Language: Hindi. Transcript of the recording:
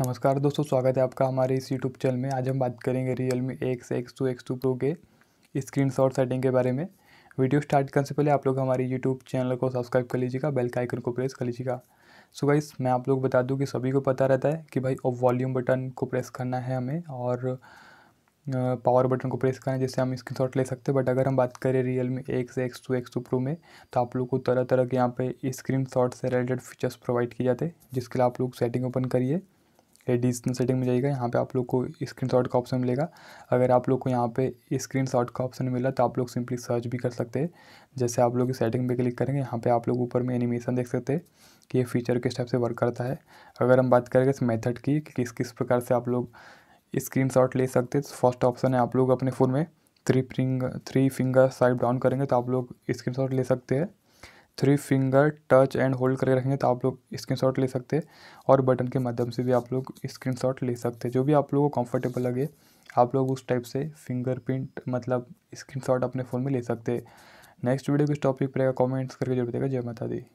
नमस्कार दोस्तों स्वागत है आपका हमारे इस यूट्यूब चैनल में आज हम बात करेंगे Realme X X two X two pro के स्क्रीन शॉट सेटिंग के बारे में वीडियो स्टार्ट करने से पहले आप लोग हमारे यूट्यूब चैनल को सब्सक्राइब कर लीजिएगा बेल का आइकन को प्रेस कर लीजिएगा सो गाइस मैं आप लोग बता दूं कि सभी को पता रहता है कि भाई अब वॉल्यूम बटन को प्रेस करना है हमें और पावर बटन को प्रेस करना है जिससे हम स्क्रीन शॉट ले सकते हैं बट अगर हम बात करें Realme X X two X two pro में तो आप लोग को तरह तरह के यहाँ पे स्क्रीन शॉट से रिलेटेड फीचर्स प्रोवाइड किए जाते हैं जिसके लिए आप लोग सेटिंग ओपन करिए एडिशनल सेटिंग में जाइएगा यहाँ पे आप लोग को स्क्रीन शॉट का ऑप्शन मिलेगा अगर आप लोग को यहाँ पे स्क्रीन शॉट का ऑप्शन मिला तो आप लोग सिंपली सर्च भी कर सकते हैं जैसे आप लोग सेटिंग पे क्लिक करेंगे यहाँ पे आप लोग ऊपर में एनिमेशन देख सकते हैं कि ये फीचर किस टाइप से वर्क करता है अगर हम बात करेंगे इस मैथड की कि किस किस प्रकार से आप लोग स्क्रीन ले सकते तो फर्स्ट ऑप्शन है आप लोग अपने फ़ोन में थ्री फिंग थ्री फिंगर साइड डाउन करेंगे तो आप लोग स्क्रीन ले सकते हैं three finger touch and hold करके रखेंगे तो आप लोग स्क्रीनशॉट ले सकते और बटन के माध्यम से भी आप लोग स्क्रीनशॉट ले सकते जो भी आप लोगों को कंफर्टेबल लगे आप लोग उस टाइप से फिंगरप्रिंट मतलब स्क्रीनशॉट अपने फ़ोन में ले सकते नेक्स्ट वीडियो किस टॉपिक पर रहेगा कमेंट्स करके जरूर देगा जय माता दी